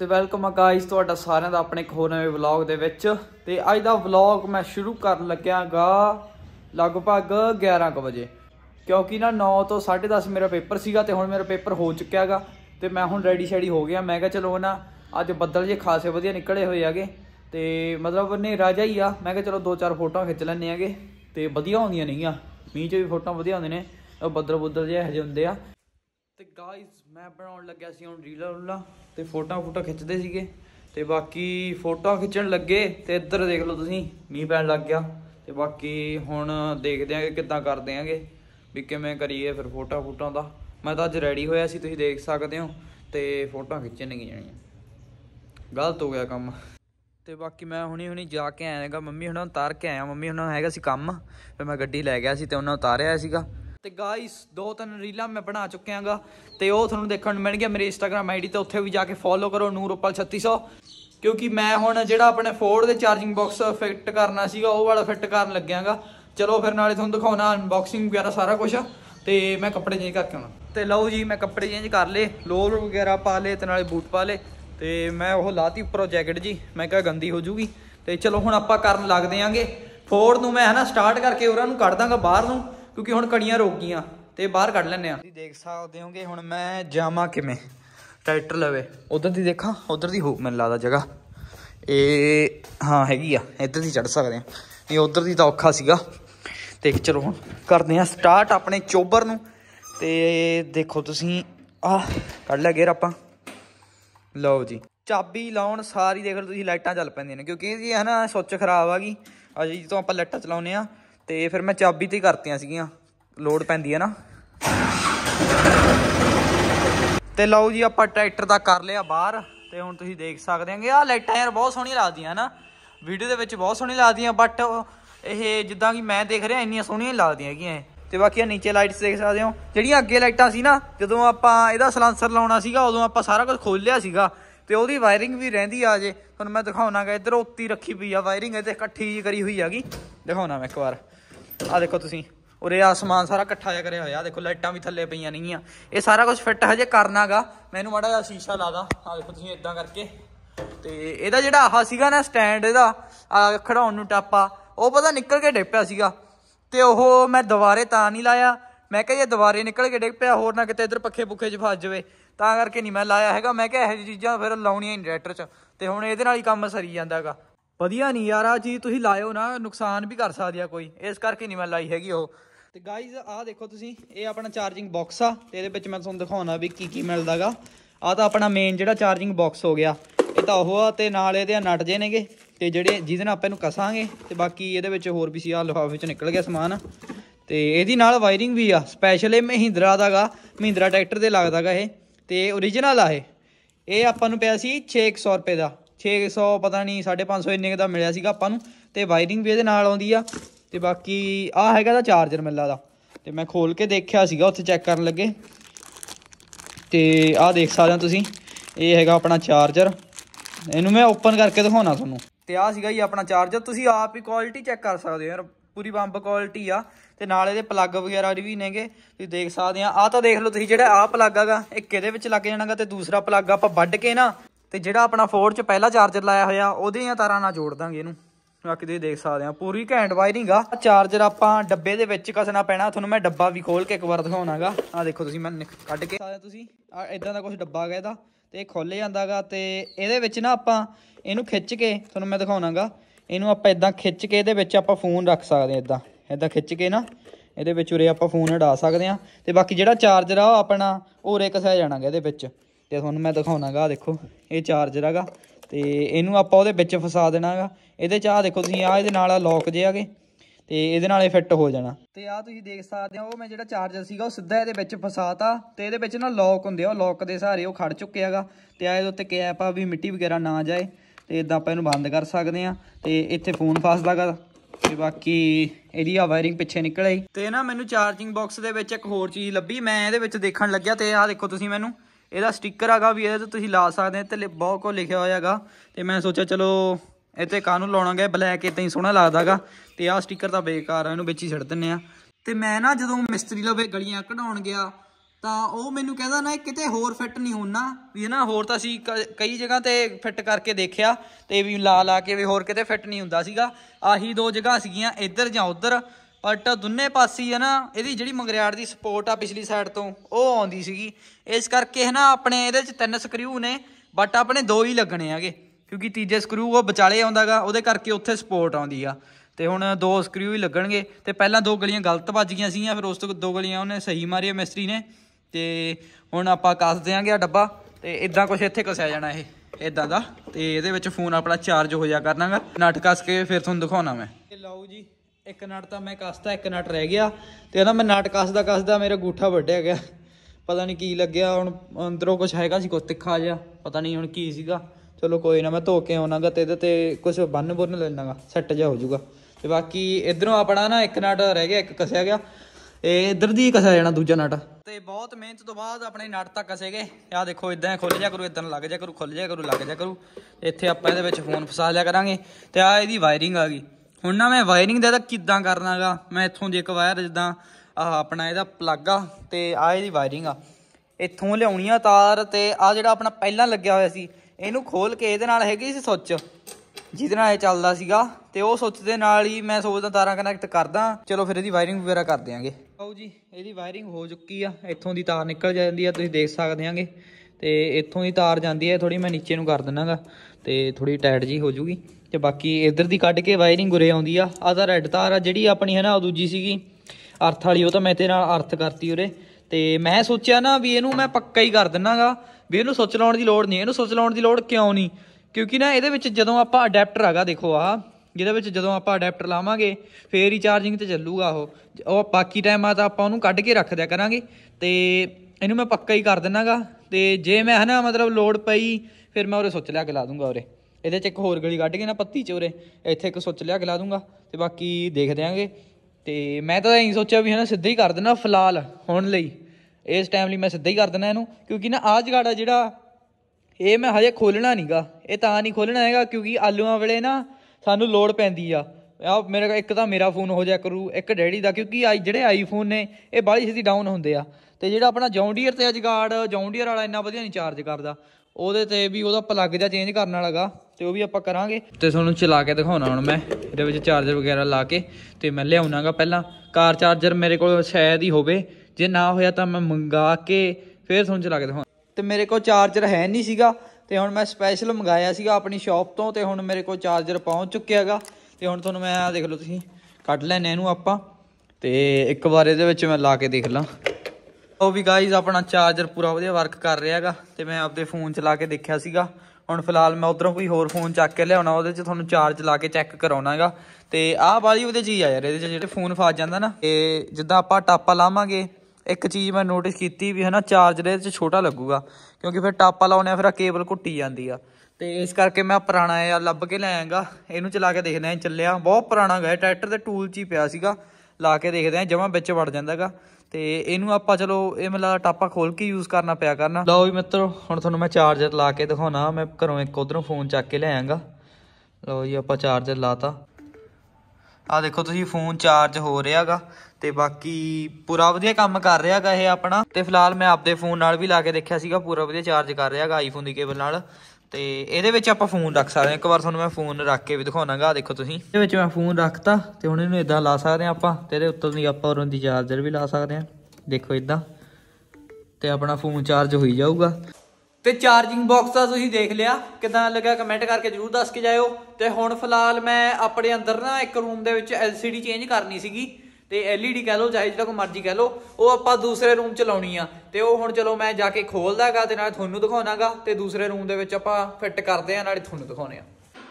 ਤੇ ਵੈਲਕਮ ਆ ਗਾਇਸ ਤੁਹਾਡਾ ਸਾਰਿਆਂ ਦਾ ਆਪਣੇ ਇੱਕ ਹੋਰ ਨਵੇਂ ਵਲੌਗ ਦੇ ਵਿੱਚ ਤੇ ਅੱਜ ਦਾ ਵਲੌਗ ਮੈਂ ਸ਼ੁਰੂ ਕਰਨ ਲੱਗਿਆਗਾ ਲਗਭਗ 11:00 ਵਜੇ ਕਿਉਂਕਿ ਨਾ 9 ਤੋਂ 10:30 ਮੇਰਾ ਪੇਪਰ ਸੀਗਾ ਤੇ ਹੁਣ ਮੇਰਾ ਪੇਪਰ ਹੋ ਚੁੱਕਿਆਗਾ ਤੇ ਮੈਂ ਹੁਣ ਰੈਡੀ ਸ਼ੈਡੀ ਹੋ ਗਿਆ ਮੈਂ ਕਿਹਾ ਚਲੋ ਨਾ ਅੱਜ ਬੱਦਲ ਜੇ ਖਾਸੇ ਵਧੀਆ ਨਿਕਲੇ ਹੋਏ ਆਗੇ ਤੇ ਮਤਲਬ ਨੇ ਰਾਜਾ ਹੀ ਆ ਮੈਂ ਕਿਹਾ ਚਲੋ ਦੋ ਚਾਰ ਫੋਟੋਆਂ ਖਿੱਚ ਲੈਣੇ ਆਗੇ ਤੇ ਵਧੀਆ ਹੁੰਦੀਆਂ ਨਹੀਂਆਂ ਮੀਂਹ 'ਚ ਵੀ ਫੋਟੋਆਂ ਵਧੀਆ ਹੁੰਦੇ ਨੇ ਉਹ ਬੱਦਲ ਬੁੱਦਲ ਜਿਹੇ ਹਜੇ ਹੁੰਦੇ ਆ ਗਾਇਸ ਮੈਂ ਬਣਾਉਣ ਲੱਗਿਆ ਸੀ ਹੁਣ ਰੀਲਰ ਰੂਲਾਂ ਤੇ ਫੋਟੋਆਂ ਫੋਟੋ ਖਿੱਚਦੇ ਸੀਗੇ ਤੇ ਬਾਕੀ ਫੋਟੋਆਂ ਖਿੱਚਣ ਲੱਗੇ ਤੇ ਇੱਧਰ ਦੇਖ ਲਓ ਤੁਸੀਂ ਮੀਂਹ ਪੈਣ ਲੱਗ ਗਿਆ ਤੇ ਬਾਕੀ ਹੁਣ ਦੇਖਦੇ ਆਂਗੇ ਕਿੱਦਾਂ ਕਰਦੇ ਆਂਗੇ ਵੀ ਕਿਵੇਂ ਕਰੀਏ ਫਿਰ ਫੋਟੋਆਂ ਫੋਟੋਆਂ ਦਾ ਮੈਂ ਤਾਂ ਅੱਜ ਰੈਡੀ ਹੋਇਆ ਸੀ ਤੁਸੀਂ ਦੇਖ ਸਕਦੇ ਹੋ ਤੇ ਫੋਟੋਆਂ ਖਿੱਚਣ ਨਹੀਂ ਜਾਣੀਆਂ ਗਲਤ ਹੋ ਗਿਆ ਕੰਮ ਤੇ ਬਾਕੀ ਮੈਂ ਹੁਣੀ ਹੁਣੀ ਜਾ ਕੇ ਆਇਆ ਹੈਗਾ ਮੰਮੀ ਹੁਣਾਂ ਉਤਾਰ ਕੇ ਆਇਆ ਮੰਮੀ ਹੁਣਾਂ ਹੈਗਾ ਸੀ ਕੰਮ ਫਿਰ ਮੈਂ ਗੱਡੀ ਲੈ ਗਿਆ ਸੀ ਤੇ ਉਹਨਾਂ ਉਤਾਰਿਆ ਸੀਗਾ ਤੇ ਗਾਇਸ ਦੋ ਤਿੰਨ ਰੀਲਾਂ ਮੈਂ ਬਣਾ ਚੁੱਕਿਆਗਾ ਤੇ ਉਹ ਤੁਹਾਨੂੰ ਦੇਖਣ ਨੂੰ ਮਿਲਣਗੇ ਮੇਰੇ ਇੰਸਟਾਗ੍ਰam ਆਈਡੀ ਤੇ ਉੱਥੇ ਵੀ ਜਾ ਕੇ ਫੋਲੋ ਕਰੋ ਨੂਰੋਪਾਲ 3600 ਕਿਉਂਕਿ ਮੈਂ ਹੁਣ ਜਿਹੜਾ ਆਪਣੇ ਫੋਰਡ ਦੇ ਚਾਰਜਿੰਗ ਬਾਕਸ ਫਿੱਟ ਕਰਨਾ ਸੀਗਾ ਉਹ ਵਾਲਾ ਫਿੱਟ ਕਰਨ ਲੱਗਿਆਗਾ ਚਲੋ ਫਿਰ ਨਾਲੇ ਤੁਹਾਨੂੰ ਦਿਖਾਉਣਾ ਅਨਬਾਕਸਿੰਗ ਵਗੈਰਾ ਸਾਰਾ ਕੁਝ ਤੇ ਮੈਂ ਕੱਪੜੇ ਚੇਂਜ ਕਰਕੇ ਆਉਣਾ ਤੇ ਲਓ ਜੀ ਮੈਂ ਕੱਪੜੇ ਚੇਂਜ ਕਰ ਲਏ ਲੋਅਰ ਵਗੈਰਾ ਪਾ ਲਏ ਤੇ ਨਾਲੇ ਬੂਟ ਪਾ ਲਏ ਤੇ ਮੈਂ ਉਹ ਲਾਤੀ ਉੱਪਰੋਂ ਜੈਕਟ ਜੀ ਮੈਂ ਕਿਹਾ ਗੰਦੀ ਹੋ ਜੂਗੀ ਤੇ ਚਲੋ ਹੁਣ ਆਪਾਂ ਕਰਨ ਲੱਗਦੇ ਆਂਗੇ ਫੋਰਡ ਨੂੰ ਮੈਂ ਹਨਾ ਸਟਾਰਟ ਕਰਕੇ ਉਹਨਾਂ ਨੂੰ ਕੱਢ ਦਾਂਗਾ ਬਾਹਰ ਨੂੰ ਕਿਉਂਕਿ ਹੁਣ ਕਣੀਆਂ ਰੋਕ ਗਈਆਂ ਤੇ ਬਾਹਰ ਕੱਢ ਲੈਣੇ ਆ ਤੁਸੀਂ ਦੇਖ ਸਕਦੇ ਹੋਗੇ ਹੁਣ ਮੈਂ ਜਾਵਾਂ ਕਿਵੇਂ ਟਰੈਕਟਰ ਲਵੇ ਉਧਰ ਦੀ ਦੇਖਾਂ ਉਧਰ ਦੀ ਹੋ ਮੈਨੂੰ ਲੱਗਦਾ ਜਗਾ ਇਹ ਹਾਂ ਹੈਗੀ ਆ ਇੱਧਰ ਦੀ ਚੜ ਸਕਦੇ ਆ ਇਹ ਉਧਰ ਦੀ ਤਾਂ ਔਖਾ ਸੀਗਾ ਤੇ ਚਲੋ ਹੁਣ ਕਰਦੇ ਆ ਸਟਾਰਟ ਆਪਣੇ ਚੋਬਰ ਨੂੰ ਤੇ ਦੇਖੋ ਤੁਸੀਂ ਆ ਕੱਢ ਲਿਆ ਗੇਰ ਆਪਾਂ ਲਓ ਜੀ ਚਾਬੀ ਲਾਉਣ ਸਾਰੀ ਦੇਖ ਲਓ ਤੁਸੀਂ ਲਾਈਟਾਂ ਚੱਲ ਪੈਂਦੀਆਂ ਨੇ ਕਿਉਂਕਿ ਇਹ ਹੈ ਨਾ ਸੁੱਚ ਖਰਾਬ ਆ ਗਈ ਅਜੀ ਤੋਂ ਆਪਾਂ ਲਾਈਟਾਂ ਚਲਾਉਨੇ ਆ ਤੇ ਫਿਰ ਮੈਂ ਚਾਬੀ ਤੇ ਕਰਤੀਆਂ ਸੀਗੀਆਂ ਲੋਡ ਪੈਂਦੀ ਹੈ ਨਾ ਤੇ ਲਓ ਜੀ ਆਪਾਂ ਟਰੈਕਟਰ ਦਾ ਕਰ ਲਿਆ ਬਾਹਰ ਤੇ ਹੁਣ ਤੁਸੀਂ ਦੇਖ ਸਕਦੇ ਆਂਗੇ ਆ ਲਾਈਟਾਂ ਯਾਰ ਬਹੁਤ ਸੋਹਣੀਆਂ ਲੱਗਦੀਆਂ ਹਨਾ ਵੀਡੀਓ ਦੇ ਵਿੱਚ ਬਹੁਤ ਸੋਹਣੀ ਲੱਗਦੀਆਂ ਬਟ ਇਹ ਜਿੱਦਾਂ ਕਿ ਮੈਂ ਦੇਖ ਰਿਹਾ ਇੰਨੀਆਂ ਸੋਹਣੀਆਂ ਲੱਗਦੀਆਂ ਹੈਗੀਆਂ ਤੇ ਬਾਕੀ ਆ ਨੀਚੇ ਲਾਈਟਸ ਦੇਖ ਸਕਦੇ ਹੋ ਜਿਹੜੀਆਂ ਅੱਗੇ ਲਾਈਟਾਂ ਸੀ ਨਾ ਜਦੋਂ ਆਪਾਂ ਇਹਦਾ ਸਲੈਂਸਰ ਲਾਉਣਾ ਸੀਗਾ ਉਦੋਂ ਆਪਾਂ ਸਾਰਾ ਕੁਝ ਖੋਲ ਲਿਆ ਸੀਗਾ ਤੇ ਉਹਦੀ ਵਾਇਰਿੰਗ ਵੀ ਰਹਿੰਦੀ ਆ ਜੇ ਤੁਹਾਨੂੰ ਮੈਂ ਦਿਖਾਉਣਾਗਾ ਇਧਰ ਉੱਤੀ ਰੱਖੀ ਪਈ ਆ ਵਾਇਰਿੰਗ ਇਹਦੇ ਇਕੱਠੀ ਜੀ ਕਰੀ ਹੋਈ ਹੈਗੀ ਦਿਖਾਉਣਾ ਮੈਂ ਇੱਕ ਵਾਰ ਆ ਦੇਖੋ ਤੁਸੀਂ ਉਰੇ ਆਸਮਾਨ ਸਾਰਾ ਇਕੱਠਾ ਜਿਹਾ ਕਰਿਆ ਹੋਇਆ ਦੇਖੋ ਲਾਈਟਾਂ ਵੀ ਥੱਲੇ ਪਈਆਂ ਨਹੀਂਆਂ ਇਹ ਸਾਰਾ ਕੁਝ ਫਿੱਟ ਹਜੇ ਕਰਨਾਗਾ ਮੈਨੂੰ ਮਾੜਾ ਜਿਹਾ ਸ਼ੀਸ਼ਾ ਲਾਦਾ ਆ ਦੇਖੋ ਤੁਸੀਂ ਇਦਾਂ ਕਰਕੇ ਤੇ ਇਹਦਾ ਜਿਹੜਾ ਆਹਾ ਸੀਗਾ ਨਾ ਸਟੈਂਡ ਇਹਦਾ ਆ ਖੜਾਉਣ ਨੂੰ ਟਾਪਾ ਉਹ ਪਤਾ ਨਿਕਲ ਕੇ ਡਿੱਗ ਪਿਆ ਸੀਗਾ ਤੇ ਉਹ ਮੈਂ ਦੁਬਾਰੇ ਤਾਂ ਨਹੀਂ ਲਾਇਆ ਮੈਂ ਕਿਹਾ ਇਹ ਦੁਬਾਰੇ ਨਿਕਲ ਕੇ ਡਿੱਗ ਪਿਆ ਹੋਰ ਨਾ ਕਿਤੇ ਇਧਰ ਪੱਖੇ ਪੁੱਖੇ 'ਚ ਫਸ ਜਾਵੇ ਤਾਂ ਕਰਕੇ ਨਹੀਂ ਮੈਂ ਲਾਇਆ ਹੈਗਾ ਮੈਂ ਕਿਹਾ ਇਹੋ ਜਿਹੀ ਚੀਜ਼ਾਂ ਫਿਰ ਲਾਉਣੀਆਂ ਇਨਵਰਟਰ 'ਚ ਤੇ ਹੁਣ ਇਹਦੇ ਨਾਲ ਹੀ ਕੰਮ ਸਰੀ ਜਾਂਦਾਗਾ ਵਧੀਆ ਨਹੀਂ ਯਾਰ ਆ ਜੀ ਤੁਸੀਂ ਲਾਇਓ ਨਾ ਨੁਕਸਾਨ ਵੀ ਕਰ ਸਕਦੀ ਆ ਕੋਈ ਇਸ ਕਰਕੇ ਨਹੀਂ ਮੈਂ ਲਾਈ ਹੈਗੀ ਉਹ ਤੇ ਗਾਈਜ਼ ਆਹ ਦੇਖੋ ਤੁਸੀਂ ਇਹ ਆਪਣਾ ਚਾਰਜਿੰਗ ਬਾਕਸ ਆ ਤੇ ਇਹਦੇ ਵਿੱਚ ਮੈਂ ਤੁਹਾਨੂੰ ਦਿਖਾਉਣਾ ਵੀ ਕੀ ਕੀ ਮਿਲਦਾਗਾ ਆ ਤਾਂ ਆਪਣਾ ਮੇਨ ਜਿਹੜਾ ਚਾਰਜਿੰਗ ਬਾਕਸ ਹੋ ਗਿਆ ਇਹ ਤਾਂ ਉਹ ਆ ਤੇ ਨਾਲ ਇਹਦੇ ਨਟ ਜੇ ਨੇਗੇ ਤੇ ਜਿਹੜੇ ਜਿਹਦੇ ਨਾਲ ਆਪਾਂ ਇਹਨੂੰ ਕਸਾਂਗੇ ਤੇ ਬਾਕੀ ਇਹਦੇ ਵਿੱਚ ਹੋਰ ਵੀ ਸੀ ਆ ਲਿਫਾਫੇ ਚ ਨਿਕਲ ਗਿਆ ਸਮਾਨ ਤੇ ਇਹਦੀ ਨਾਲ ਵਾਇਰਿੰਗ ਵੀ ਆ ਸਪੈਸ਼ਲ ਇਹ ਮਹਿੰਦਰਾ ਦਾਗਾ ਮਹਿੰਦਰਾ ਟਰੈਕਟਰ ਤੇ ਲੱਗਦਾਗਾ ਇਹ ਤੇ origignal ਆ ਇਹ ਇਹ ਆਪਾਂ ਨੂੰ ਪਿਆ ਸੀ 600 ਰੁਪਏ ਦਾ 600 ਪਤਾ ਨਹੀਂ 550 ਇੰਨੇ ਦਾ ਮਿਲਿਆ ਸੀਗਾ ਆਪਾਂ ਨੂੰ ਤੇ ਵਾਇਰਿੰਗ ਵੀ ਇਹਦੇ ਨਾਲ ਆਉਂਦੀ ਆ ਤੇ ਬਾਕੀ ਆ ਹੈਗਾ ਦਾ ਚਾਰਜਰ ਮਿਲਦਾ ਦਾ ਤੇ ਮੈਂ ਖੋਲ ਕੇ ਦੇਖਿਆ ਸੀਗਾ ਉੱਥੇ ਚੈੱਕ ਕਰਨ ਲੱਗੇ ਤੇ ਆਹ ਦੇਖ ਸਕਦੇ ਹੋ ਤੁਸੀਂ ਇਹ ਹੈਗਾ ਆਪਣਾ ਚਾਰਜਰ ਇਹਨੂੰ ਮੈਂ ਓਪਨ ਕਰਕੇ ਦਿਖਾਉਣਾ ਤੁਹਾਨੂੰ ਤੇ ਆ ਸੀਗਾ ਜੀ ਆਪਣਾ ਚਾਰਜਰ ਤੁਸੀਂ ਆਪ ਹੀ ਕੁਆਲਿਟੀ ਚੈੱਕ ਕਰ ਸਕਦੇ ਹੋ ਯਾਰ ਪੂਰੀ ਬੰਬ ਕੁਆਲਿਟੀ ਆ ਤੇ ਨਾਲ ਇਹਦੇ ਪਲੱਗ ਵਗੈਰਾ ਵੀ ਨੇਗੇ ਤੁਸੀਂ ਦੇਖ ਸਕਦੇ ਆ ਆ ਤਾਂ ਦੇਖ ਲਓ ਤੁਸੀਂ ਜਿਹੜਾ ਆ ਪਲੱਗ ਹੈਗਾ ਇਹ ਕਿਹਦੇ ਵਿੱਚ ਲੱਗ ਜਾਣਾਗਾ ਤੇ ਦੂਸਰਾ ਪਲੱਗ ਆਪਾਂ ਵੱਢ ਕੇ ਨਾ ਤੇ ਜਿਹੜਾ ਆਪਣਾ ਫੋਰ ਚ ਪਹਿਲਾ ਚਾਰਜਰ ਲਾਇਆ ਹੋਇਆ ਉਹਦੀਆਂ ਤਾਰਾਂ ਨਾਲ ਜੋੜ ਦਾਂਗੇ ਇਹਨੂੰ ਬਾਕੀ ਤੁਸੀਂ ਦੇਖ ਸਕਦੇ ਆ ਪੂਰੀ ਘੈਂਟ ਵਾਇਰਿੰਗ ਆ ਚਾਰਜਰ ਆਪਾਂ ਡੱਬੇ ਦੇ ਵਿੱਚ ਕਸਣਾ ਪੈਣਾ ਤੁਹਾਨੂੰ ਮੈਂ ਡੱਬਾ ਵੀ ਖੋਲ ਕੇ ਇੱਕ ਵਾਰ ਦਿਖਾਉਣਾਗਾ ਆ ਦੇਖੋ ਤੁਸੀਂ ਮੈਂ ਕੱਢ ਕੇ ਸਕਦੇ ਤੁਸੀਂ ਆ ਇਦਾਂ ਦਾ ਕੁਝ ਡੱਬਾ ਗਿਆ ਇਹਦਾ ਤੇ ਖੋਲੇ ਜਾਂਦਾਗਾ ਤੇ ਇਹਦੇ ਵਿੱਚ ਨਾ ਆਪਾਂ ਇਹਨੂੰ ਖਿੱਚ ਕੇ ਤੁਹਾਨੂੰ ਮੈਂ ਦਿਖਾਉਣਾਗਾ ਇਹਨੂੰ ਆਪਾਂ ਇਦਾਂ ਖਿੱਚ ਕੇ ਇਹਦੇ ਵਿੱਚ ਆਪਾਂ ਫੋਨ ਰੱਖ ਸਕਦੇ ਆ ਇਦਾਂ ਇਦਾਂ ਖਿੱਚ ਕੇ ਨਾ ਇਹਦੇ ਵਿੱਚ ਉਰੇ ਆਪਾਂ ਫੋਨ ਹਟਾ ਸਕਦੇ ਆ ਤੇ ਬਾਕੀ ਜਿਹੜਾ ਚਾਰਜਰ ਆ ਉਹ ਆਪਣਾ ਉਰੇ ਕਸਿਆ ਜਾਣਾਗਾ ਇਹਦੇ ਵਿੱਚ ਤੇ ਤੁਹਾਨੂੰ ਮੈਂ ਦਿਖਾਉਣਾਗਾ ਦੇਖੋ ਇਹ ਚਾਰਜਰ ਹੈਗਾ ਤੇ ਇਹਨੂੰ ਆਪਾਂ ਉਹਦੇ ਵਿੱਚ ਫਸਾ ਦੇਣਾਗਾ ਇਹਦੇ ਚ ਆ ਦੇਖੋ ਤੁਸੀਂ ਆ ਇਹਦੇ ਨਾਲ ਆ ਲੌਕ ਜੇ ਆਗੇ ਤੇ ਇਹਦੇ ਨਾਲ ਇਹ ਫਿੱਟ ਹੋ ਜਾਣਾ ਤੇ ਆ ਤੁਸੀਂ ਦੇਖ ਸਕਦੇ ਹੋ ਉਹ ਮੈਂ ਜਿਹੜਾ ਚਾਰਜਰ ਸੀਗਾ ਉਹ ਸਿੱਧਾ ਇਹਦੇ ਵਿੱਚ ਫਸਾਤਾ ਤੇ ਇਹਦੇ ਵਿੱਚ ਨਾ ਲੌਕ ਹੁੰਦੇ ਆ ਉਹ ਲੌਕ ਦੇ ਸਹਾਰੇ ਉਹ ਖੜ ਹੈਗਾ ਤੇ ਆ ਇਹਦੇ ਉੱਤੇ ਕੈਪ ਆ ਵੀ ਮਿੱਟੀ ਵਗੈਰਾ ਨਾ ਜਾਏ ਤੇ ਇਦਾਂ ਆਪਾਂ ਇਹਨੂੰ ਬੰਦ ਕਰ ਸਕਦੇ ਆ ਤੇ ਇੱਥੇ ਫੋਨ ਫਸਦਾਗਾ ਤੇ ਬਾਕੀ ਇਹਦੀ ਆ ਵਾਇਰਿੰਗ ਪਿੱਛੇ ਨਿਕਲ ਆਈ ਤੇ ਨਾ ਮੈਨੂੰ ਚਾਰਜਿੰਗ ਬਾਕਸ ਦੇ ਵਿੱਚ ਇੱਕ ਹੋਰ ਚੀਜ਼ ਲੱਭੀ ਮੈਂ ਇਹਦੇ ਵਿੱਚ ਦੇਖਣ ਲੱਗਿਆ ਤੇ ਆ ਦੇਖੋ ਤੁਸੀਂ ਮੈਨੂੰ ਇਹਦਾ ਸਟicker ਹੈਗਾ ਵੀ ਇਹਦੇ ਤੇ ਤੁਸੀਂ ਲਾ ਸਕਦੇ ਤੇ ਬਹੁਤ ਕੋ ਲਿਖਿਆ ਹੋਇਆ ਹੈਗਾ ਤੇ ਮੈਂ ਸੋਚਿਆ ਚਲੋ ਇੱਥੇ ਕਾਹਨੂੰ ਲਾਉਣਾਗੇ ਬਲੈਕ ਇਤਾਂ ਹੀ ਸੋਹਣਾ ਲੱਗਦਾਗਾ ਤੇ ਆਹ ਸਟicker ਤਾਂ ਬੇਕਾਰ ਆ ਇਹਨੂੰ ਵਿੱਚ ਹੀ ਛੱਡ ਦਿੰਨੇ ਆ ਤੇ ਮੈਂ ਨਾ ਜਦੋਂ ਮਿਸਤਰੀ ਲਵੇ ਗਲੀਆਂ ਕਢਾਉਣ ਗਿਆ ਤਾਂ ਉਹ ਮੈਨੂੰ ਕਹਿੰਦਾ ਨਾ ਕਿਤੇ ਹੋਰ ਫਿੱਟ ਨਹੀਂ ਹੋਣਾ ਵੀ ਇਹ ਨਾ ਹੋਰ ਤਾਂ ਸੀ ਕਈ ਜਗ੍ਹਾ ਤੇ ਫਿੱਟ ਕਰਕੇ ਦੇਖਿਆ ਤੇ ਵੀ ਲਾ ਲਾ ਕੇ ਵੀ ਹੋਰ ਕਿਤੇ ਫਿੱਟ ਨਹੀਂ ਹੁੰਦਾ ਸੀਗਾ ਆਹੀ ਦੋ ਜਗ੍ਹਾ ਸੀਗੀਆਂ ਇੱਧਰ ਜਾਂ ਉੱਧਰ ਬਟ ਦੁੰਨੇ ਪਾਸੀ ਹੈ ਨਾ ਇਹਦੀ ਜਿਹੜੀ ਮੰਗਰਿਆੜ ਦੀ ਸਪੋਰਟ ਆ ਪਿਛਲੀ ਸਾਈਡ ਤੋਂ ਉਹ ਆਉਂਦੀ ਸੀਗੀ ਇਸ ਕਰਕੇ ਹੈ ਨਾ ਆਪਣੇ ਇਹਦੇ ਚ ਤਿੰਨ ਸਕਰੂ ਨੇ ਬਟ ਆਪਣੇ ਦੋ ਹੀ ਲੱਗਣੇ ਆਗੇ ਕਿਉਂਕਿ ਤੀਜੇ ਸਕਰੂ ਉਹ ਵਿਚਾਲੇ ਆਉਂਦਾਗਾ ਉਹਦੇ ਕਰਕੇ ਉੱਥੇ ਸਪੋਰਟ ਆਉਂਦੀ ਆ ਤੇ ਹੁਣ ਦੋ ਸਕਰੂ ਹੀ ਲੱਗਣਗੇ ਤੇ ਪਹਿਲਾਂ ਦੋ ਗਲੀਆਂ ਗਲਤ ਵੱਜ ਗਈਆਂ ਜਾਂ ਫਿਰ ਉਸ ਤੋਂ ਦੋ ਗਲੀਆਂ ਉਹਨੇ ਸਹੀ ਮਾਰੀਆਂ ਮਿਸਤਰੀ ਨੇ ਤੇ ਹੁਣ ਆਪਾਂ ਕੱਸ ਦੇਾਂਗੇ ਆ ਡੱਬਾ ਤੇ ਇਦਾਂ ਕੁਝ ਇੱਥੇ ਕਸਿਆ ਜਾਣਾ ਇਹ ਇਦਾਂ ਦਾ ਤੇ ਇਹਦੇ ਵਿੱਚ ਫੋਨ ਆਪਣਾ ਚਾਰਜ ਹੋ ਜਾ ਕਰਨਾਗਾ ਨਟ ਕੱਸ ਕੇ ਫਿਰ ਤੁਹਾਨੂੰ ਦਿਖਾਉਣਾ ਮੈਂ ਲਓ ਜੀ ਇੱਕ ਨਟ ਤਾਂ ਮੈਂ ਕੱਸਦਾ ਇੱਕ ਨਟ ਰਹਿ ਗਿਆ ਤੇ ਨਾ ਮੈਂ ਨਟ ਕੱਸਦਾ ਕੱਸਦਾ ਮੇਰਾ ਗੂਠਾ ਵੱਢਿਆ ਗਿਆ ਪਤਾ ਨਹੀਂ ਕੀ ਲੱਗਿਆ ਹੁਣ ਅੰਦਰੋਂ ਕੁਝ ਹੈਗਾ ਸੀ ਕੁਝ ਤਿੱਖਾ ਜਿਹਾ ਪਤਾ ਨਹੀਂ ਹੁਣ ਕੀ ਸੀਗਾ ਚਲੋ ਕੋਈ ਨਾ ਮੈਂ ਧੋ ਕੇ ਆਉਣਾਗਾ ਤੇ ਇਹਦੇ ਤੇ ਕੁਝ ਬੰਨ ਬੁੰਨ ਲੈਣਾਗਾ ਸੈੱਟ ਜਾ ਹੋ ਜਾਊਗਾ ਤੇ ਬਾਕੀ ਇਧਰੋਂ ਆਪਣਾ ਨਾ ਇੱਕ ਨਟ ਰਹਿ ਗਿਆ ਇੱਕ ਕਸਿਆ ਗਿਆ ਇਹ ਇਧਰ ਦੀ ਕਸਿਆ ਜਾਣਾ ਦੂਜਾ ਨਟ ਤੇ ਬਹੁਤ ਮਿਹਨਤ ਤੋਂ ਬਾਅਦ ਆਪਣੇ ਨਟ ਤਾਂ ਕਸੇ ਗਏ ਆ ਦੇਖੋ ਇਦਾਂ ਖੁੱਲ ਜਾ ਕਰੂ ਇਦਾਂ ਲੱਗ ਜਾ ਕਰੂ ਖੁੱਲ ਜਾ ਕਰੂ ਲੱਗ ਜਾ ਕਰੂ ਇੱਥੇ ਆਪਾਂ ਇਹਦੇ ਵਿੱਚ ਫੋਨ ਫਸਾ ਲਿਆ ਕਰਾਂਗੇ ਤੇ ਆ ਇਹਦੀ ਵਾਇਰਿੰਗ ਆ ਗਈ ਹੁਣ ਨਾ ਮੈਂ ਵਾਇਰਿੰਗ ਦਾ ਕਿੱਦਾਂ ਕਰਨਾਗਾ ਮੈਂ ਇੱਥੋਂ ਜੇ ਇੱਕ ਵਾਇਰ ਜਿੱਦਾਂ ਆ ਆਪਣਾ ਇਹਦਾ ਪਲੱਗ ਆ ਤੇ ਆ ਇਹਦੀ ਵਾਇਰਿੰਗ ਆ ਇੱਥੋਂ ਲਿਆਉਣੀ ਆ ਤਾਰ ਤੇ ਆ ਜਿਹੜਾ ਆਪਣਾ ਪਹਿਲਾਂ ਲੱਗਿਆ ਹੋਇਆ ਸੀ ਇਹਨੂੰ ਖੋਲ ਕੇ ਇਹਦੇ ਨਾਲ ਹੈਗੀ ਸੀ ਸੁੱਚ ਜਿਹਦੇ ਨਾਲ ਇਹ ਚੱਲਦਾ ਸੀਗਾ ਤੇ ਉਹ ਸੁੱਚ ਦੇ ਨਾਲ ਹੀ ਮੈਂ ਸੋਚਦਾ ਤਾਰਾਂ ਕਨੈਕਟ ਕਰਦਾ ਚਲੋ ਫਿਰ ਇਹਦੀ ਵਾਇਰਿੰਗ ਵਗੈਰਾ ਕਰ ਦਿਆਂਗੇ ਆਓ ਜੀ ਇਹਦੀ ਵਾਇਰਿੰਗ ਹੋ ਚੁੱਕੀ ਆ ਇੱਥੋਂ ਦੀ ਤਾਰ ਨਿਕਲ ਜਾਂਦੀ ਆ ਤੁਸੀਂ ਦੇਖ ਸਕਦੇ ਆਂਗੇ ਤੇ ਇੱਥੋਂ ਦੀ ਤਾਰ ਜਾਂਦੀ ਆ ਥੋੜੀ ਮੈਂ ਨੀਚੇ ਨੂੰ ਕਰ ਦਿੰਨਾਗਾ ਤੇ ਥੋੜੀ ਟਾਈਟ ਜੀ ਹੋ ਜੂਗੀ ਤੇ ਬਾਕੀ ਇਧਰ ਦੀ ਕੱਢ ਕੇ ਵਾਇਰਿੰਗ ਉਰੇ ਆਉਂਦੀ ਆ ਆ ਤਾਂ ਰੈੱਡ ਤਾਰ ਆ ਜਿਹੜੀ ਆਪਣੀ ਹੈ ਨਾ ਦੂਜੀ ਸੀਗੀ ਅਰਥ ਵਾਲੀ ਉਹ ਤਾਂ ਮੈਂ ਤੇ ਨਾਲ ਅਰਥ ਕਰਤੀ ਉਰੇ ਤੇ ਮੈਂ ਸੋਚਿਆ ਨਾ ਵੀ ਇਹਨੂੰ ਮੈਂ ਪੱਕਾ ਹੀ ਕਰ ਦਿੰਨਾਗਾ ਵੀ ਇਹਨੂੰ ਸੋਚ ਲਾਉਣ ਦੀ ਲੋੜ ਨਹੀਂ ਇਹਨੂੰ ਸੋਚ ਲਾਉਣ ਦੀ ਲੋੜ ਕਿਉਂ ਨਹੀਂ ਕਿਉਂਕਿ ਨਾ ਇਹਦੇ ਵਿੱਚ ਜਦੋਂ ਆਪਾਂ ਅਡੈਪਟਰ ਆਗਾ ਦੇਖੋ ਆਹ ਜਿਹਦੇ ਵਿੱਚ ਜਦੋਂ ਆਪਾਂ ਅਡੈਪਟਰ ਲਾਵਾਂਗੇ ਫੇਰ ਹੀ ਚਾਰਜਿੰਗ ਤੇ ਚੱਲੂਗਾ ਉਹ ਉਹ ਬਾਕੀ ਟਾਈਮ ਆ ਤਾਂ ਆਪਾਂ ਉਹਨੂੰ ਕੱਢ ਕੇ ਰੱਖ ਦਿਆ ਕਰਾਂਗੇ ਤੇ ਇਹਨੂੰ ਮੈਂ ਪੱਕਾ ਹੀ ਕਰ ਦਿੰਨਾਗਾ ਤੇ ਜੇ ਮੈਂ ਹਨਾ ਮਤਲਬ ਲੋਡ ਪਈ ਫਿਰ ਮੈਂ ਉਹਰੇ ਸੋਚ ਲਿਆ ਕੇ ਲਾ ਦੂੰਗਾ ਉਹਰੇ ਇਹਦੇ 'ਚ ਇੱਕ ਹੋਰ ਗਲੀ ਕੱਢ ਕੇ ਨਾ ਪੱਤੀ 'ਚ ਉਰੇ ਇੱਥੇ ਇੱਕ ਸੁੱਚ ਲਿਆ ਗਲਾ ਲਾ ਦੂੰਗਾ ਤੇ ਬਾਕੀ ਦੇਖ ਦਿਆਂਗੇ ਤੇ ਮੈਂ ਤਾਂ ਐਂ ਸੋਚਿਆ ਵੀ ਹਨਾ ਸਿੱਧਾ ਹੀ ਕਰ ਦੇਣਾ ਫਿਲਹਾਲ ਹੁਣ ਲਈ ਇਸ ਟਾਈਮ ਲਈ ਮੈਂ ਸਿੱਧਾ ਹੀ ਕਰ ਦੇਣਾ ਇਹਨੂੰ ਕਿਉਂਕਿ ਨਾ ਆਹ ਜਗਾੜਾ ਜਿਹੜਾ ਇਹ ਮੈਂ ਹਜੇ ਖੋਲਣਾ ਨਹੀਂਗਾ ਇਹ ਤਾਂ ਨਹੀਂ ਖੋਲਣਾ ਹੈਗਾ ਕਿਉਂਕਿ ਆਲੂਆਂ ਵੇਲੇ ਨਾ ਸਾਨੂੰ ਲੋੜ ਪੈਂਦੀ ਆ ਆ ਮੇਰੇ ਇੱਕ ਤਾਂ ਮੇਰਾ ਫੋਨ ਹੋ ਜਾ ਕਰੂ ਇੱਕ ਡੈਡੀ ਦਾ ਕਿਉਂਕਿ ਆ ਜਿਹੜੇ ਆਈਫੋਨ ਨੇ ਇਹ ਬਾਲੀ ਛੇਤੀ ਡਾਊਨ ਹੁੰਦੇ ਆ ਤੇ ਜਿਹੜਾ ਆਪਣਾ ਜੌਂਡੀਅਰ ਤੇ ਅਜਗਾੜ ਜੌਂਡੀਅਰ ਵਾਲਾ ਇੰਨਾ ਵਧੀਆ ਨਹੀਂ ਚਾਰਜ ਕਰਦਾ ਉਹਦੇ ਤੇ ਵੀ ਉਹਦਾ ਪਲੱਗ ਜਾਂ ਚੇਂਜ ਕਰਨ ਵਾਲਾਗਾ ਤੇ ਉਹ ਵੀ ਆਪਾਂ ਕਰਾਂਗੇ ਤੇ ਤੁਹਾਨੂੰ ਚਲਾ ਕੇ ਦਿਖਾਉਣਾ ਹੁਣ ਮੈਂ ਇਹਦੇ ਵਿੱਚ ਚਾਰਜਰ ਵਗੈਰਾ ਲਾ ਕੇ ਤੇ ਮੈਂ ਲਿਆਉਣਾਗਾ ਪਹਿਲਾਂ ਕਾਰ ਚਾਰਜਰ ਮੇਰੇ ਕੋਲ ਸ਼ਾਇਦ ਹੀ ਹੋਵੇ ਜੇ ਨਾ ਹੋਇਆ ਤਾਂ ਮੈਂ ਮੰਗਾ ਕੇ ਫੇਰ ਤੁਹਾਨੂੰ ਚਲਾ ਕੇ ਦਿਖਾਉਣਾ ਤੇ ਮੇਰੇ ਕੋਲ ਚਾਰਜਰ ਹੈ ਨਹੀਂ ਸੀਗਾ ਤੇ ਹੁਣ ਮੈਂ ਸਪੈਸ਼ਲ ਮੰਗਾਇਆ ਸੀਗਾ ਆਪਣੀ ਸ਼ਾਪ ਤੋਂ ਤੇ ਹੁਣ ਮੇਰੇ ਕੋਲ ਚਾਰਜਰ ਪਹੁੰਚ ਚੁੱਕਿਆਗਾ ਤੇ ਹੁਣ ਤੁਹਾਨੂੰ ਮੈਂ ਆ ਦੇਖ ਲਓ ਤੁਸੀਂ ਕੱਢ ਲੈਣੇ ਇਹਨੂੰ ਆਪਾਂ ਤੇ ਇੱਕ ਵਾਰ ਇਹਦੇ ਵਿੱਚ ਮੈਂ ਲਾ ਕੇ ਦੇਖ ਲਾਂ ਉਹ ਵੀ ਗਾਇਜ਼ ਆਪਣਾ ਚਾਰਜਰ ਪੂਰਾ ਵਧੀਆ ਵਰਕ ਕਰ ਰਿਹਾ ਹੈਗਾ ਤੇ ਮੈਂ ਆਪਦੇ ਫੋਨ ਚਲਾ ਕੇ ਦੇਖਿਆ ਸੀਗਾ ਹੁਣ ਫਿਲਹਾਲ ਮੈਂ ਉਧਰੋਂ ਕੋਈ ਹੋਰ ਫੋਨ ਚੱਕ ਕੇ ਲਿਆਉਣਾ ਉਹਦੇ 'ਚ ਤੁਹਾਨੂੰ ਚਾਰਜ ਲਾ ਕੇ ਚੈੱਕ ਕਰਾਉਣਾ ਹੈਗਾ ਤੇ ਆਹ ਵਾਲੀ ਉਹਦੇ 'ਚ ਹੀ ਆ ਯਾਰ ਇਹਦੇ 'ਚ ਜਿਹੜੇ ਫੋਨ ਫਸ ਜਾਂਦਾ ਨਾ ਤੇ ਜਿੱਦਾਂ ਆਪਾਂ ਟਾਪਾ ਲਾਵਾਂਗੇ ਇੱਕ ਚੀਜ਼ ਮੈਂ ਨੋਟਿਸ ਕੀਤੀ ਵੀ ਹਨਾ ਚਾਰਜਰ ਦੇ 'ਚ ਛੋਟਾ ਲੱਗੂਗਾ ਕਿਉਂਕਿ ਫਿਰ ਟਾਪਾ ਲਾਉਣੇ ਆ ਫਿਰ ਆ ਕੇਬਲ ਘੁੱਟੀ ਜਾਂਦੀ ਆ ਤੇ ਇਸ ਕਰਕੇ ਮੈਂ ਪੁਰਾਣਾ ਇਹ ਲੱਭ ਕੇ ਲਿਆਂਗਾ ਇਹਨੂੰ ਚਲਾ ਕੇ ਦੇਖਦੇ ਆਂ ਚੱਲਿਆ ਬਹੁਤ ਪੁਰਾਣਾ ਹੈ ਟਰੈਕਟਰ ਦੇ ਟੂਲ 'ਚ ਹੀ ਪਿਆ ਸੀਗਾ ਲਾ ਕੇ ਦੇਖਦੇ ਆ ਜਮਾ ਵਿੱਚ ਵੜ ਜਾਂਦਾਗਾ ਤੇ ਇਹਨੂੰ ਆਪਾਂ ਚਲੋ ਇਹ ਮਤਲਬ ਟਾਪਾ ਖੋਲ ਕੇ ਯੂਜ਼ ਕਰਨਾ ਪਿਆ ਕਰਨਾ ਲਓ ਵੀ ਮਿੱਤਰੋ ਹੁਣ ਤੁਹਾਨੂੰ ਮੈਂ ਚਾਰਜਰ ਲਾ ਕੇ ਦਿਖਾਉਣਾ ਮੈਂ ਘਰੋਂ ਇੱਕ ਉਧਰੋਂ ਫੋਨ ਚੱਕ ਕੇ ਲੈ ਆਂਗਾ ਲਓ ਜੀ ਆਪਾਂ ਚਾਰਜਰ ਲਾਤਾ ਆ ਦੇਖੋ ਤੁਸੀਂ ਫੋਨ ਚਾਰਜ ਹੋ ਰਿਹਾਗਾ ਤੇ ਬਾਕੀ ਪੂਰਾ ਵਧੀਆ ਕੰਮ ਕਰ ਰਿਹਾਗਾ ਇਹ ਆਪਣਾ ਤੇ ਫਿਲਹਾਲ ਮੈਂ ਆਪਦੇ ਫੋਨ ਨਾਲ ਵੀ ਲਾ ਕੇ ਦੇਖਿਆ ਸੀਗਾ ਪੂਰਾ ਵਧੀਆ ਚਾਰਜ ਕਰ ਰਿਹਾਗਾ ਆਈਫੋਨ ਦੀ ਕੇਬਲ ਨਾਲ ਤੇ ਇਹਦੇ ਵਿੱਚ ਆਪਾਂ ਫੋਨ ਰੱਖ ਸਕਦੇ ਹਾਂ ਇੱਕ ਵਾਰ ਤੁਹਾਨੂੰ ਮੈਂ ਫੋਨ ਰੱਖ ਕੇ ਵੀ ਦਿਖਾਉਣਾਗਾ ਦੇਖੋ ਤੁਸੀਂ ਇਹਦੇ ਵਿੱਚ ਮੈਂ ਫੋਨ ਰੱਖਤਾ ਤੇ ਹੁਣ ਇਹਨੂੰ ਇਦਾਂ ਲਾ ਸਕਦੇ ਹਾਂ ਆਪਾਂ ਤੇ ਇਹਦੇ ਉੱਤੋਂ ਦੀ ਆਪਾਂ ਉਹਨਾਂ ਦੀ ਚਾਰਜਰ ਵੀ ਲਾ ਸਕਦੇ ਹਾਂ ਦੇਖੋ ਇਦਾਂ ਤੇ ਆਪਣਾ ਫੋਨ ਚਾਰਜ ਹੋਈ ਜਾਊਗਾ ਤੇ ਚਾਰਜਿੰਗ ਬਾਕਸ ਦਾ ਤੁਸੀਂ ਦੇਖ ਲਿਆ ਕਿਦਾਂ ਲੱਗਾ ਕਮੈਂਟ ਕਰਕੇ ਜਰੂਰ ਦੱਸ ਕੇ ਜਾਇਓ ਤੇ ਹੁਣ ਫਿਲਹਾਲ ਮੈਂ ਆਪਣੇ ਅੰਦਰ ਨਾ ਇੱਕ ਰੂਮ ਦੇ ਵਿੱਚ ਐਲਸੀਡੀ ਚੇਂਜ ਕਰਨੀ ਸੀਗੀ ਤੇ ਐਲਈਡੀ ਕਹਿ ਲਓ ਚਾਹੇ ਜਿਹੜਾ ਕੋ ਮਰਜ਼ੀ ਕਹਿ ਲਓ ਉਹ ਆਪਾਂ ਦੂਸਰੇ ਰੂਮ ਚ ਲਾਉਣੀ ਆ ਤੇ ਉਹ ਹੁਣ ਚਲੋ ਮੈਂ ਜਾ ਕੇ ਖੋਲਦਾਗਾ ਤੇ ਨਾਲ ਤੁਹਾਨੂੰ ਦਿਖਾਉਣਾਗਾ ਤੇ ਦੂਸਰੇ ਰੂਮ ਦੇ ਵਿੱਚ ਆਪਾਂ ਫਿੱਟ ਕਰਦੇ ਆ ਨਾਲੇ ਤੁਹਾਨੂੰ ਦਿਖਾਉਣੇ ਆ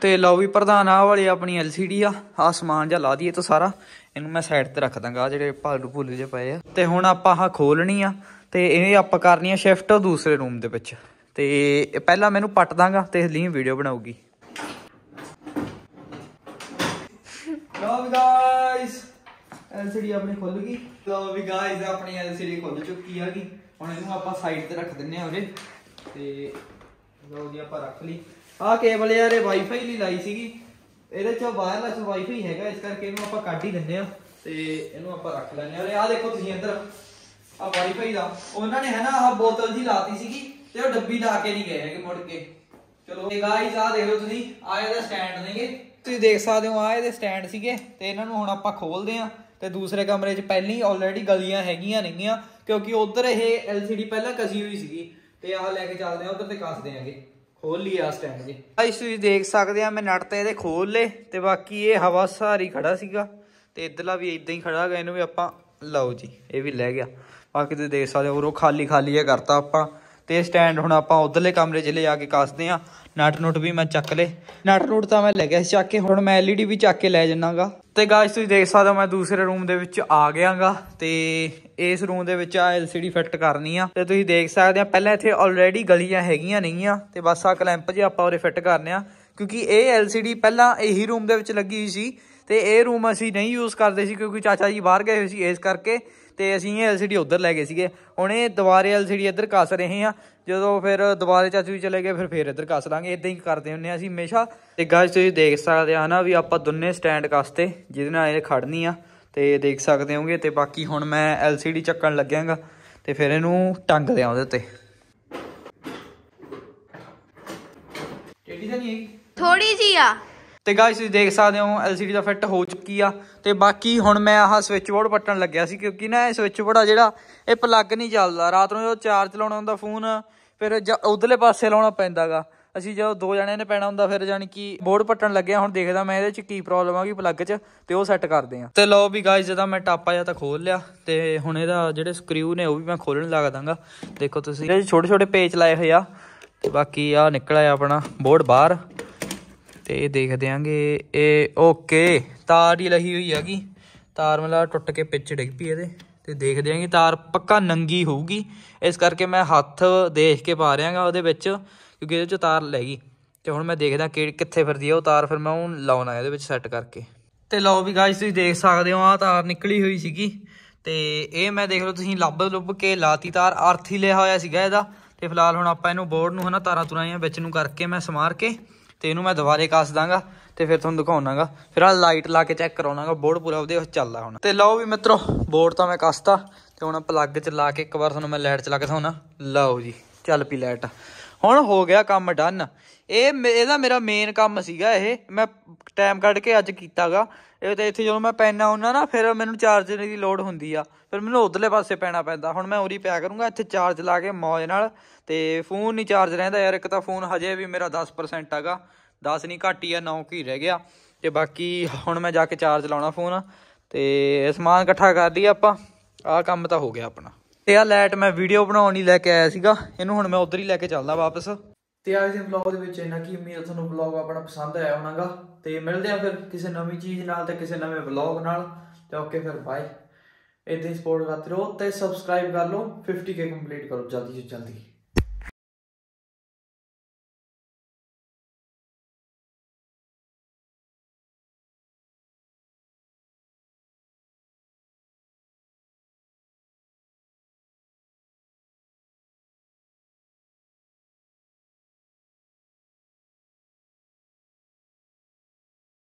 ਤੇ ਲਓ ਵੀ ਪ੍ਰਧਾਨ ਆ ਵਾਲੀ ਆਪਣੀ ਐਲਸੀਡੀ ਆ ਆ ਸਮਾਨ ਜਾਂ ਲਾ ਦਈਏ ਤਾਂ ਸਾਰਾ ਇਹਨੂੰ ਮੈਂ ਸਾਈਡ ਤੇ ਰੱਖ ਦਾਂਗਾ ਜਿਹੜੇ ਭਾਲੂ ਭੂਲੇ ਜੇ ਪਏ ਆ ਤੇ ਹੁਣ ਆਪਾਂ ਆ ਖੋਲਣੀ ਆ ਤੇ ਇਹ ਆਪਾਂ ਕਰਨੀ ਆ ਸ਼ਿਫਟ ਦੂਸਰੇ ਰੂਮ ਦੇ ਵਿੱਚ ਤੇ ਪਹਿਲਾਂ ਮੈਨੂੰ ਪੱਟ ਦਾਂਗਾ ਤੇ ਲਈ ਵੀਡੀਓ ਬਣਾਉਗੀ ਲਓ ਗਾਇਸ ਐਲਸੀਡੀ ਆਪਣੀ ਖੁੱਲ ਗਈ ਲਓ ਵੀ ਗਾਇਜ਼ ਆਪਣੀ ਐਲਸੀਡੀ ਖੁੱਲ ਚੁੱਕੀ ਹੈਗੀ ਹੁਣ ਇਹਨੂੰ ਆਪਾਂ ਸਾਈਡ ਤੇ ਰੱਖ ਦਿੰਨੇ ਆ ਉਰੇ ਤੇ ਲਓ ਜੀ ਆਪਾਂ ਰੱਖ ਲਈ ਆਹ ਕੇਬਲ ਯਾਰ ਇਹ ਵਾਈਫਾਈ ਲਈ ਲਾਈ ਸੀਗੀ ਇਹਦੇ ਚੋਂ ਵਾਇਰਲੈਸ ਵਾਈਫਾਈ ਹੈਗਾ ਇਸ ਕਰਕੇ ਇਹਨੂੰ ਆਪਾਂ ਕੱਢ ਹੀ ਦਿੰਨੇ ਆ ਤੇ ਇਹਨੂੰ ਆਪਾਂ ਰੱਖ ਲੈਨੇ ਆ ਉਰੇ ਆਹ ਦੇਖੋ ਤੁਸੀਂ ਅੰਦਰ ਆ ਵਾਈਫਾਈ ਦਾ ਉਹਨਾਂ ਨੇ ਹੈ ਨਾ ਆਹ ਬੋਤਲ ਜੀ ਲਾਤੀ ਸੀਗੀ ਤੇ ਉਹ ਡੱਬੀ ਲਾ ਕੇ ਨਹੀਂ ਗਏ ਹੈਗੇ ਮੁੜ ਕੇ ਚਲੋ ਤੇ ਗਾਇਸ ਆਹ ਦੇਖ ਲਓ ਤੁਸੀਂ ਆ ਇਹਦਾ ਸਟੈਂਡ ਨੇਗੇ ਤੁਸੀਂ ਦੇਖ ਸਕਦੇ ਹੋ ਆ ਇਹਦੇ ਸਟੈਂਡ ਸੀਗੇ ਤੇ ਇਹਨਾਂ ਨੂੰ ਹੁਣ ਆਪਾਂ ਖੋਲਦੇ ਆ ਤੇ ਦੂਸਰੇ ਕਮਰੇ 'ਚ ਪਹਿਲਾਂ ਹੀ ਆਲਰੇਡੀ ਗਲੀਆਂ ਹੈਗੀਆਂ ਨਹੀਂਆਂ ਕਿਉਂਕਿ ਉਧਰ ਇਹ ਐਲਸੀਡੀ ਪਹਿਲਾਂ ਕਸੀ ਹੋਈ ਸੀਗੀ ਤੇ ਆਹ ਲੈ ਕੇ ਚੱਲਦੇ ਆ ਉਧਰ ਤੇ ਕੱਸ ਦੇਾਂਗੇ ਖੋਲ ਲਈ ਆ ਸਟੈਂਡ ਜੀ ਗਾਇਸ ਤੁਸੀਂ ਦੇਖ ਸਕਦੇ ਆ ਮੈਂ ਨਟ ਤੇ ਇਹਦੇ ਖੋਲ ਲੇ ਤੇ ਬਾਕੀ ਇਹ ਹਵਾ ਸਾਰੀ ਖੜਾ ਸੀਗਾ ਤੇ ਇਧਰਲਾ ਵੀ ਇਦਾਂ ਹੀ ਖੜਾ ਗਿਆ ਇਹਨੂੰ ਵੀ ਆਪਾਂ ਲਾਓ ਜੀ ਇਹ ਵੀ ਲੈ ਗਿਆ ਬਾਕੀ ਤੁਸੀਂ ਦੇਖ ਸਕਦੇ ਹੋ ਉਹ ਖਾਲੀ ਖਾਲੀ ਇਹ ਕਰਤਾ ਆਪਾਂ ਤੇ ਸਟੈਂਡ ਹੁਣ ਆਪਾਂ ਉਧਰਲੇ ਕਮਰੇ 'ਚ ਲੈ ਆ ਕੇ ਕੱਸਦੇ ਆ ਨਟ ਨੋਟ ਵੀ ਮੈਂ ਚੱਕ ਲੇ ਨਟ ਨੋਟ ਤਾਂ ਮੈਂ ਲੈ ਗਿਆ ਸੀ ਚੱਕ ਕੇ ਹੁਣ ਮੈਂ ਐਲਈਡੀ ਵੀ ਚੱਕ ਕੇ ਲੈ ਜੰਨਾਗਾ ਤੇ ਗਾਇਸ ਤੁਸੀਂ ਦੇਖ ਸਕਦੇ ਹੋ ਮੈਂ ਦੂਸਰੇ ਰੂਮ ਦੇ ਵਿੱਚ ਆ ਗਿਆਗਾ ਤੇ ਇਸ ਰੂਮ ਦੇ ਵਿੱਚ ਆ ਐਲਸੀਡੀ ਫਿੱਟ ਕਰਨੀ ਆ ਤੇ ਤੁਸੀਂ ਦੇਖ ਸਕਦੇ ਆ ਪਹਿਲਾਂ ਇੱਥੇ ਆਲਰੇਡੀ ਗਲੀਆਂ ਹੈਗੀਆਂ ਨਹੀਂਆਂ ਤੇ ਬਸ ਆ ਕਲੈਂਪ ਜੇ ਆਪਾਂ ਉਹਰੇ ਫਿੱਟ ਕਰਨੇ ਆ ਕਿਉਂਕਿ ਇਹ ਐਲਸੀਡੀ ਪਹਿਲਾਂ ਇਹੀ ਰੂਮ ਦੇ ਵਿੱਚ ਲੱਗੀ ਹੋਈ ਸੀ ਤੇ ਇਹ ਰੂਮ ਅਸੀਂ ਨਹੀਂ ਯੂਜ਼ ਕਰਦੇ ਸੀ ਕਿਉਂਕਿ ਚਾਚਾ ਜੀ ਬਾਹਰ ਗਏ ਹੋਏ ਸੀ ਇਸ ਕਰਕੇ ਤੇ ਅਸੀਂ ਇਹ ਐਲਸੀਡੀ ਉਧਰ ਲੈ ਗਏ ਸੀਗੇ ਹੁਣ ਇਹ ਦੁਬਾਰੇ ਐਲਸੀਡੀ ਇੱਧਰ ਕੱਸ ਰਹੇ ਹਾਂ ਜਦੋਂ ਫਿਰ ਦੁਬਾਰੇ ਚਾਚੂ ਜੀ ਚਲੇ ਗਏ ਫਿਰ ਫੇਰ ਇੱਧਰ ਕੱਸ ਲਾਂਗੇ ਇਦਾਂ ਹੀ ਕਰਦੇ ਹੁੰਨੇ ਆ ਅਸੀਂ ਹਮੇਸ਼ਾ ਤੇ ਗਾਇਸ ਤੁਸੀਂ ਦੇਖ ਸਕਦੇ ਆ ਨਾ ਵੀ ਆਪਾਂ ਦੋਨੇ ਸਟੈਂਡ ਕੱਸਤੇ ਜਿਹਦੇ ਨਾਲ ਇਹ ਖੜਨੀ ਆ ਤੇ ਦੇਖ ਸਕਦੇ ਹੋਗੇ ਤੇ ਬਾਕੀ ਹੁਣ ਮੈਂ ਐਲਸੀਡੀ ਚੱਕਣ ਲੱਗਿਆਗਾ ਤੇ ਫਿਰ ਇਹਨੂੰ ਟੰਗ ਦਿਆਂ ਉਹਦੇ ਉੱਤੇ ਕਿੱਡੀ ਨਹੀਂ ਥੋੜੀ ਜੀ ਆ ਤੇ ਗਾਇਸ ਤੁਸੀਂ ਦੇਖ ਸਕਦੇ ਹੋ ਐਲਸੀਡੀ ਦਾ ਫਿੱਟ ਹੋ ਚੁੱਕੀ ਆ ਤੇ ਬਾਕੀ ਹੁਣ ਮੈਂ ਆਹ ਸਵਿਚ ਬੋਰਡ ਪੱਟਣ ਲੱਗਿਆ ਸੀ ਕਿਉਂਕਿ ਨਾ ਇਹ ਸਵਿਚ ਬੋਰਡ ਆ ਜਿਹੜਾ ਇਹ ਪਲੱਗ ਨਹੀਂ ਚੱਲਦਾ ਰਾਤ ਨੂੰ ਜਦੋਂ ਚਾਰਜ ਲਾਉਣਾ ਹੁੰਦਾ ਫੋਨ ਫਿਰ ਉਧਰਲੇ ਪਾਸੇ ਲਾਉਣਾ ਪੈਂਦਾਗਾ ਅਸੀਂ ਜਦੋਂ ਦੋ ਜਣੇ ਨੇ ਪੈਣਾ ਹੁੰਦਾ ਫਿਰ ਜਾਨੀ ਕਿ ਬੋਰਡ ਪੱਟਣ ਲੱਗਿਆ ਹੁਣ ਦੇਖਦਾ ਮੈਂ ਇਹਦੇ ਚ ਕੀ ਪ੍ਰੋਬਲਮ ਆ ਗਈ ਪਲੱਗ 'ਚ ਤੇ ਉਹ ਸੈੱਟ ਕਰਦੇ ਆ ਤੇ ਲਓ ਵੀ ਗਾਇਸ ਜਦੋਂ ਮੈਂ ਟਾਪਾ ਜਾਂ ਤਾਂ ਖੋਲ ਲਿਆ ਤੇ ਹੁਣ ਇਹਦਾ ਜਿਹੜੇ ਸਕਰੂ ਨੇ ਉਹ ਵੀ ਮੈਂ ਖੋਲਣ ਲੱਗ ਦਾਂਗਾ ਦੇਖੋ ਤੁਸੀਂ ਇਹਦੇ ਛੋਟੇ ਛੋਟੇ ਪੇਚ ਲਾਏ ਹੋਏ ਆ ਤੇ ਬਾਕੀ ਆ ਨਿਕਲ ਆਇਆ ਆਪਣਾ ਬੋਰਡ ਬਾਹਰ ਤੇ ਇਹ ਦੇਖ ਦਿਆਂਗੇ ਇਹ ਓਕੇ ਤਾਰ ਹੀ ਲਹੀ ਹੋਈ ਹੈਗੀ ਤਾਰ ਮਲਾ ਟੁੱਟ ਕੇ ਪਿੱਛ ਡਿੱਗ ਪਈ ਇਹਦੇ ਤੇ ਦੇਖ ਦਿਆਂਗੇ ਤਾਰ ਪੱਕਾ ਨੰਗੀ ਹੋਊਗੀ ਇਸ ਕਰਕੇ ਮੈਂ ਹੱਥ ਦੇਖ ਕੇ ਪਾ ਰਿਆਂਗਾ ਉਹਦੇ ਵਿੱਚ ਕਿਉਂਕਿ ਇਹਦੇ ਚ ਤਾਰ ਲੈ ਗਈ ਤੇ ਹੁਣ ਮੈਂ ਦੇਖਦਾ ਕਿ ਕਿੱਥੇ ਫਿਰਦੀ ਆ ਉਹ ਤਾਰ ਫਿਰ ਮੈਂ ਉਹ ਲਾਉਣਾ ਇਹਦੇ ਵਿੱਚ ਸੈੱਟ ਕਰਕੇ ਤੇ ਲਓ ਵੀ ਗਾਇਸ ਤੁਸੀਂ ਦੇਖ ਸਕਦੇ ਹੋ ਆ ਤਾਰ ਨਿਕਲੀ ਹੋਈ ਸੀਗੀ ਤੇ ਇਹ ਮੈਂ ਦੇਖ ਲਓ ਤੁਸੀਂ ਲੱਭ ਲੁੱਭ ਕੇ ਲਾਤੀ ਤਾਰ ਅਰਥੀ ਲਿਆ ਹੋਇਆ ਸੀਗਾ ਇਹਦਾ ਤੇ ਫਿਲਹਾਲ ਹੁਣ ਆਪਾਂ ਇਹਨੂੰ ਬੋਰਡ ਨੂੰ ਹਨਾ ਤਾਰਾਂ ਤੁਰਾਈਆਂ ਵਿੱਚ ਨੂੰ ਕਰਕੇ ਮੈਂ ਸਮਾਰ ਕੇ ਤੇ ਇਹਨੂੰ ਮੈਂ ਦੁਬਾਰੇ ਕੱਸ ਦਾਂਗਾ ਤੇ ਫਿਰ ਤੁਹਾਨੂੰ ਦਿਖਾਉਣਾਗਾ ਫਿਰ ਆ ਲਾਈਟ ਲਾ ਕੇ ਚੈੱਕ ਕਰਾਉਣਾਗਾ ਬੋਰਡ ਪੂਰਾ ਉਹਦੇ ਚੱਲਦਾ ਹੁਣ ਤੇ ਲਓ ਵੀ ਮਿੱਤਰੋ ਬੋਰਡ ਤਾਂ ਮੈਂ ਕੱਸਤਾ ਤੇ ਹੁਣ ਪਲੱਗ ਚ ਲਾ ਕੇ ਇੱਕ ਵਾਰ ਤੁਹਾਨੂੰ ਮੈਂ ਲਾਈਟ 'ਚ ਲਾ ਕੇ ਦਿਖਾਉਣਾ ਲਓ ਜੀ ਚੱਲ ਪਈ ਲਾਈਟ ਹੁਣ ਹੋ ਗਿਆ ਕੰਮ ਡਨ ਇਹ ਇਹਦਾ ਮੇਰਾ ਮੇਨ ਕੰਮ ਸੀਗਾ ਇਹ ਮੈਂ ਟਾਈਮ ਕੱਢ ਕੇ ਅੱਜ ਕੀਤਾਗਾ ਇਹ ਤਾਂ ਇੱਥੇ ਜਦੋਂ ਮੈਂ ਪੈਣਾ ਹੁੰਦਾ ਨਾ ਫਿਰ ਮੈਨੂੰ ਚਾਰਜਰ ਦੀ ਲੋੜ ਹੁੰਦੀ ਆ ਫਿਰ ਮੈਨੂੰ ਉਧਰਲੇ ਪਾਸੇ ਪੈਣਾ ਪੈਂਦਾ ਹੁਣ ਮੈਂ ਉਰੀ ਪਿਆ ਕਰੂੰਗਾ ਇੱਥੇ ਚਾਰਜ ਲਾ ਕੇ ਮੌਜ ਨਾਲ ਤੇ ਫੋਨ ਨਹੀਂ ਚਾਰਜ ਰਹਿੰਦਾ ਯਾਰ ਇੱਕ ਤਾਂ ਫੋਨ ਹਜੇ ਵੀ ਮੇਰਾ 10% ਹੈਗਾ 10 ਨਹੀਂ ਘਟੀ ਆ 9 ਕੀ ਰਹਿ ਗਿਆ ਤੇ ਬਾਕੀ ਹੁਣ ਮੈਂ ਜਾ ਕੇ ਚਾਰਜ ਲਾਉਣਾ ਫੋਨ ਤੇ ਸਮਾਨ ਇਕੱਠਾ ਕਰ ਲਈ ਆਪਾਂ ਆਹ ਕੰਮ ਤਾਂ ਹੋ ਗਿਆ ਆਪਣਾ ਤੇ ਆ ਲਾਈਟ ਮੈਂ ਵੀਡੀਓ ਬਣਾਉਣ ਲਈ ਲੈ ਕੇ ਆਇਆ ਸੀਗਾ ਇਹਨੂੰ ਹੁਣ ਮੈਂ ਉਧਰ ਹੀ ਲੈ ਕੇ ਚੱਲਦਾ ਵਾਪਸ ਤੇ ਅੱਜ ਦੇ ਵਲੌਗ ਦੇ ਵਿੱਚ ਇਹਨਾਂ ਕੀ ਉਮੀਦ ਤੁਹਾਨੂੰ ਵਲੌਗ ਆਪਣਾ ਪਸੰਦ ਆਇਆ ਹੋਣਾਗਾ ਤੇ ਮਿਲਦੇ ਆ ਫਿਰ ਕਿਸੇ ਨਵੀਂ ਚੀਜ਼ ਨਾਲ ਤੇ ਕਿਸੇ ਨਵੇਂ ਵਲੌਗ ਨਾਲ ਤੇ ਓਕੇ ਫਿਰ ਬਾਏ ਇਦਾਂ ਹੀ ਸਪੋਰਟ ਕਰਦੇ ਰਹੋ ਤੇ ਸਬਸਕ੍ਰਾਈਬ ਕਰ ਲਓ 50k ਕੰਪਲੀਟ ਕਰੋ ਜਲਦੀ ਜਲਦੀ